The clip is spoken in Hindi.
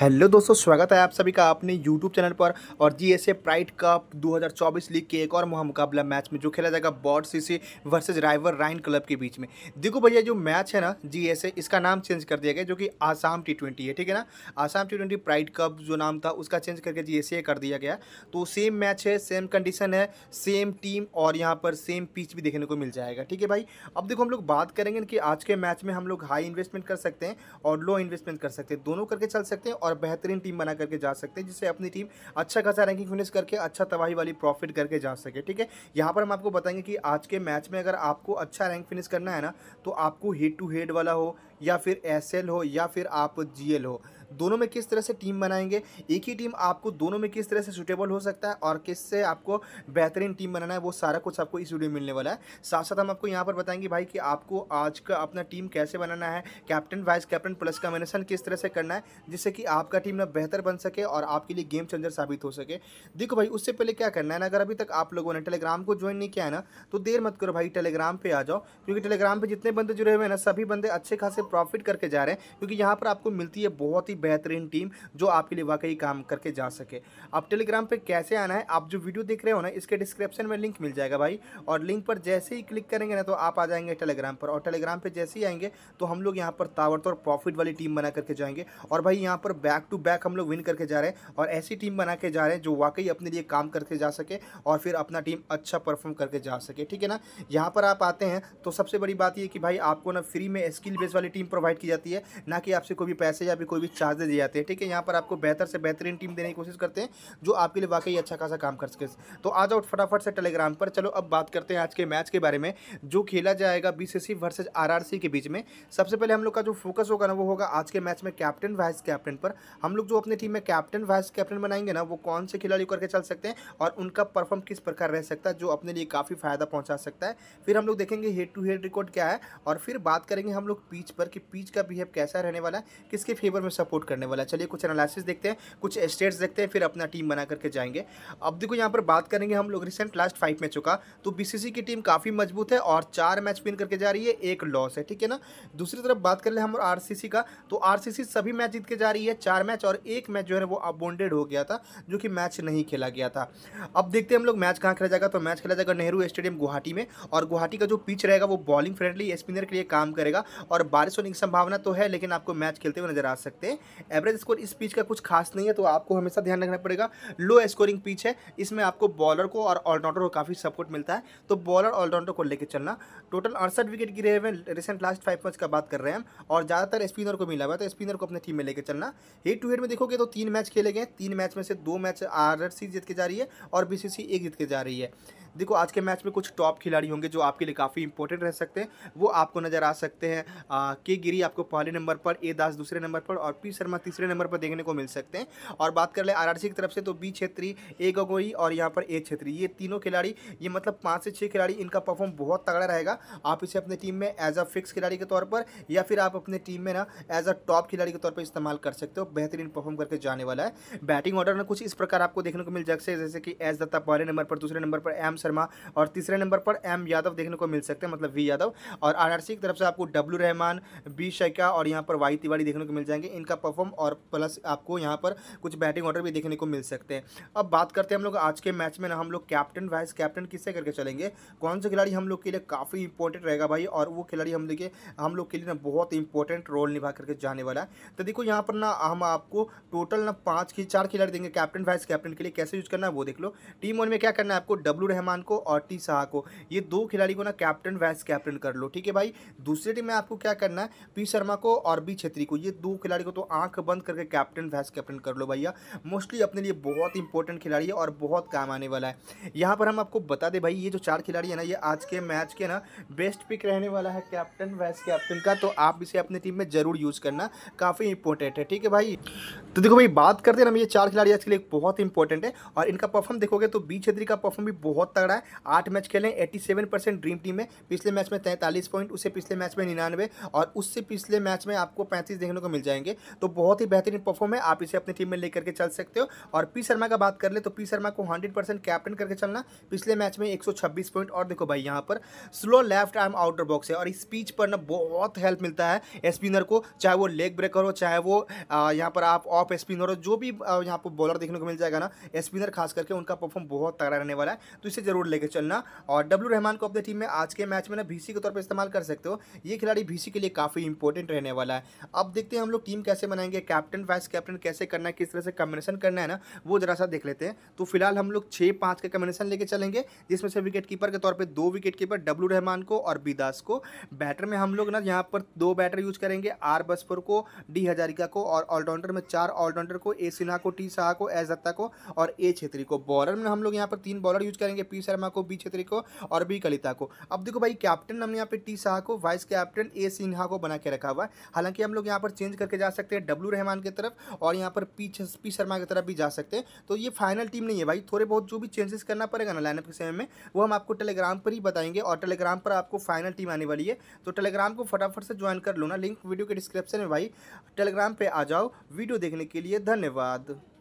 हेलो दोस्तों स्वागत है आप सभी का अपने यूट्यूब चैनल पर और G S A pride cup 2024 league के एक और मुकाबला मैच में जो खेला जाएगा बॉर्ड CC versus riverine club के बीच में देखो भैया जो मैच है ना जी एस ए इसका नाम चेंज कर दिया गया जो कि आसाम टी ट्वेंटी है ठीक है ना Assam T twenty pride cup जो नाम था उसका चेंज करके जी एस ए कर दिया गया तो सेम मैच है सेम कंडीशन है सेम टीम और यहाँ पर सेम पिच भी देखने को मिल जाएगा ठीक है भाई अब देखो हम लोग बात करेंगे कि आज के मैच में हम लोग हाई इन्वेस्टमेंट कर सकते हैं और लो इन्वेस्टमेंट कर सकते हैं दोनों करके चल सकते हैं और बेहतरीन टीम बना करके जा सकते हैं जिससे अपनी टीम अच्छा खासा रैंकिंग फिनिश करके अच्छा तबाही वाली प्रॉफिट करके जा सके ठीक है यहाँ पर हम आपको बताएंगे कि आज के मैच में अगर आपको अच्छा रैंक फिनिश करना है ना तो आपको हेड टू हेड वाला हो या फिर एस हो या फिर आप जी हो दोनों में किस तरह से टीम बनाएंगे एक ही टीम आपको दोनों में किस तरह से सुटेबल हो सकता है और किससे आपको बेहतरीन टीम बनाना है वो सारा कुछ आपको इस वीडियो में मिलने वाला है साथ साथ हम आपको यहाँ पर बताएंगे भाई कि आपको आज का अपना टीम कैसे बनाना है captain vice captain plus combination किस तरह से करना है जिससे कि आपका टीम ना बेहतर बन सके और आपके लिए गेम चेंजर साबित हो सके देखो भाई उससे पहले क्या करना है ना अगर अभी तक आप लोगों ने टेलीग्राम को ज्वाइन नहीं किया है ना तो देर मत करो भाई टेलीग्राम पर आ जाओ क्योंकि टेलीग्राम पर जितने बंदे जुड़े हुए हैं ना सभी बंदे अच्छे खासे प्रॉफिट करके जा रहे हैं क्योंकि यहाँ पर आपको मिलती है बहुत ही बेहतरीन टीम जो आपके लिए वाकई काम करके जा सके आप टेलीग्राम पर कैसे आना है आप जो वीडियो देख रहे हो ना इसके डिस्क्रिप्शन में लिंक मिल जाएगा भाई और लिंक पर जैसे ही क्लिक करेंगे ना तो आप आ जाएंगे टेलीग्राम पर और टेलीग्राम पर जैसे ही आएंगे तो हम लोग यहाँ पर ताबड़तोड़ प्रॉफिट वाली टीम बना करके जाएंगे और भाई यहाँ पर बैक टू बैक हम लोग विन करके जा रहे हैं और ऐसी टीम बना के जा रहे हैं जो वाकई अपने लिए काम करके जा सके और फिर अपना टीम अच्छा परफॉर्म करके जा सके ठीक है ना यहाँ पर आप आते हैं तो सबसे बड़ी बात यह कि भाई आपको ना फ्री में स्किल बेस वाली टीम प्रोवाइड की जाती है ना कि आपसे कोई भी पैसे या भी कोई भी चार्ज जहाज़े दिए जाते हैं ठीक है यहाँ पर आपको बेहतर से बेहतरीन टीम देने की कोशिश करते हैं जो आपके लिए वाकई अच्छा खासा काम कर सके तो आ जाओ फटाफट से टेलीग्राम पर चलो अब बात करते हैं आज के मैच के बारे में जो खेला जाएगा बी सी वर्सेज आर के बीच में सबसे पहले हम लोग का जो फोकस होगा ना वो होगा आज के मैच में कैप्टन वाइस कैप्टन पर हम लोग जो अपनी टीम में कैप्टन वाइस कैप्टन बनाएंगे ना वो कौन से खिलाड़ी करके चल सकते हैं और उनका परफॉर्म किस प्रकार रह सकता है जो अपने लिए काफ़ी फ़ायदा पहुंचा सकता है फिर हम लोग देखेंगे हेड टू हेड रिकॉर्ड क्या है और फिर बात करेंगे हम लोग पीच पर कि पीच का बिहेव कैसा रहने वाला है किसके फेवर में सपोर्ट सपोर्ट करने वाला है चलिए कुछ एनालिसिस देखते हैं कुछ स्टेट्स देखते हैं फिर अपना टीम बना करके जाएंगे अब देखो यहाँ पर बात करेंगे हम लोग रिसेंट लास्ट फाइव मैचों का तो बीसीसी की टीम काफ़ी मजबूत है और चार मैच विन करके जा रही है एक लॉस है ठीक है ना दूसरी तरफ बात कर ले हम आर का तो आर सभी मैच जीत के जा रही है चार मैच और एक मैच जो है वो अबोंडेड हो गया था जो कि मैच नहीं खेला गया था अब देखते हैं हम लोग मैच कहाँ खेला जाएगा तो मैच खेला जाएगा नेहरू स्टेडियम गुवाहाटी में और गुवाहाटी का जो पिच रहेगा वो बॉलिंग फ्रेंडली स्पिनर के लिए काम करेगा और बारिश होने की संभावना तो है लेकिन आपको मैच खेलते हुए नजर आ सकते हैं एवरेज स्कोर इस पिच का कुछ खास नहीं है तो आपको हमेशा ध्यान रखना पड़ेगा लो स्कोरिंग पिच है इसमें आपको बॉलर को और ऑलराउंडर को काफ़ी सपोर्ट मिलता है तो बॉलर ऑलराउंडर को लेकर चलना टोटल अड़सठ विकेट गिरे हुए रिसेंट लास्ट फाइव मैच का बात कर रहे हैं हम और ज़्यादातर स्पिनर को मिला हुआ तो स्पिनर को अपने टीम में लेकर चलना हेड टू हेड में देखोगे तो तीन मैच खेले गए तीन मैच में से दो मैच आर जीत के जा रही है और बी एक जीत के जा रही है देखो आज के मैच में कुछ टॉप खिलाड़ी होंगे जो आपके लिए काफ़ी इंपॉर्टेंट रह सकते हैं वो आपको नज़र आ सकते हैं के गिरी आपको पहले नंबर पर ए दास दूसरे नंबर पर और पी शर्मा तीसरे नंबर पर देखने को मिल सकते हैं और बात कर ले आर की तरफ से तो बी छेत्री ए गगोई और यहाँ पर ए छेत्री ये तीनों खिलाड़ी ये मतलब पाँच से छः खिलाड़ी इनका परफॉर्म बहुत तगड़ा रहेगा आप इसे अपने टीम में एज अ फिक्स खिलाड़ी के तौर पर या फिर आप अपने टीम में ना एज अ टॉप खिलाड़ी के तौर पर इस्तेमाल कर सकते हो बेहतरीन परफॉर्म करके जाने वाला है बैटिंग ऑर्डर में कुछ इस प्रकार आपको देखने को मिल जाए जैसे कि एस दत्ता पहले नंबर पर दूसरे नंबर पर एम शर्मा और तीसरे नंबर पर एम यादव देखने को मिल सकते हैं मतलब वी यादव और आर की तरफ से आपको डब्ल्यू रहमान बी शैका और यहाँ पर वाई तिवारी देखने को मिल जाएंगे इनका परफॉर्म और प्लस आपको यहाँ पर कुछ बैटिंग ऑर्डर भी देखने को मिल सकते हैं अब बात करते हैं हम लोग आज के मैच में ना हम लोग कैप्टन वाइस कैप्टन किससे करके चलेंगे कौन से खिलाड़ी हम लोग के लिए काफ़ी इंपॉर्टेंट रहेगा भाई और वो खिलाड़ी हम देखिए हम लोग के लिए ना बहुत इंपॉर्टेंट रोल निभा करके जाने वाला है तो देखो यहाँ पर ना हम आपको टोटल ना पाँच चार खिलाड़ी देंगे कैप्टन वाइस कैप्टन के लिए कैसे यूज करना है वो देख लो टीम वन में क्या करना है आपको डब्लू रहमान खान को और टी शाह को ये दो खिलाड़ी को ना कैप्टन वाइस कैप्टन कर लो ठीक है भाई दूसरी टीम में आपको क्या करना है पी शर्मा को और बी छेत्री को ये दो खिलाड़ी को तो आंख बंद करके कैप्टन वाइस कैप्टन कर लो भैया मोस्टली अपने लिए बहुत इंपॉर्टेंट खिलाड़ी है और बहुत काम आने वाला है यहाँ पर हम आपको बता दें भाई ये जो चार खिलाड़ी है ना ये आज के मैच के ना बेस्ट पिक रहने वाला है कैप्टन वाइस कैप्टन का तो आप इसे अपनी टीम में जरूर यूज़ करना काफ़ी इंपॉर्टेंट है ठीक है भाई तो देखो भाई बात करते हैं ना ये चार खिलाड़ी आज के लिए बहुत इंपॉर्टेंट है और इनका परफॉर्म देखोगे तो बी छेत्री का परफॉर्म भी बहुत तगड़ा है आठ मैच खेले eighty seven percent dream team है पिछले मैच में तैंतालीस पॉइंट उससे पिछले मैच में निन्यानवे और उससे पिछले मैच में आपको पैंतीस देखने को मिल जाएंगे तो बहुत ही बेहतरीन परफॉर्म है आप इसे अपनी टीम में लेकर के चल सकते हो और पी शर्मा का बात कर ले तो पी शर्मा को हंड्रेड कैप्टन करके चलना पिछले मैच में एक पॉइंट और देखो भाई यहाँ पर slow left arm orthodox है और इस पीच पर ना बहुत हेल्प मिलता है स्पिनर को चाहे वो लेग ब्रेकर हो चाहे वो यहाँ पर आप ऑफ स्पिनर हो जो भी यहाँ पर बॉलर देखने को मिल जाएगा ना स्पिनर खास करके उनका परफॉर्म बहुत तगड़ा रहने वाला है तो इसे जरूर लेके चलना और डब्ल्यू रहमान को अपनी टीम में आज के मैच में ना भीसी के तौर पर इस्तेमाल कर सकते हो ये खिलाड़ी भीसी के लिए काफ़ी इंपॉर्टेंट रहने वाला है अब देखते हैं हम लोग टीम कैसे बनाएंगे कैप्टन वाइस कैप्टन कैसे करना है किस तरह से कम्बिनेशन करना है ना वो जरा सा देख लेते हैं तो फिलहाल हम लोग छः पाँच का कम्बिनेशन लेके चलेंगे जिसमें से विकेट कीपर के तौर पर दो विकेट कीपर डब्ल्यू रहमान को और बीदास को बैटर में हम लोग ना यहाँ पर दो बैटर यूज करेंगे आर बसपुर को डी हजारिका को और ऑलराउंडर में चार ऑलराउंडर को ए सिन्हा को टी शाह को ए दत्ता को और ए छेत्री को बॉलर में हम लोग यहाँ पर तीन बॉलर यूज करेंगे पी पी शर्मा को बी छेत्री को और बी कलिता को अब देखो भाई कैप्टन हमने यहाँ पे टी शाह को वाइस कैप्टन ए सिन्हा को बना के रखा हुआ है हालांकि हम लोग यहाँ पर चेंज करके जा सकते हैं डब्लू रहमान की तरफ और यहाँ पर पी पी शर्मा की तरफ भी जा सकते हैं तो ये फाइनल टीम नहीं है भाई थोड़े बहुत जो भी चेंजेस करना पड़ेगा ना लाइनअप के समय में वो हम आपको टेलीग्राम पर ही बताएंगे और टेलीग्राम पर आपको फाइनल टीम आने वाली है तो टेलीग्राम को फटाफट से ज्वाइन कर लो ना लिंक वीडियो के डिस्क्रिप्शन में भाई टेलीग्राम पर आ जाओ वीडियो देखने के लिए धन्यवाद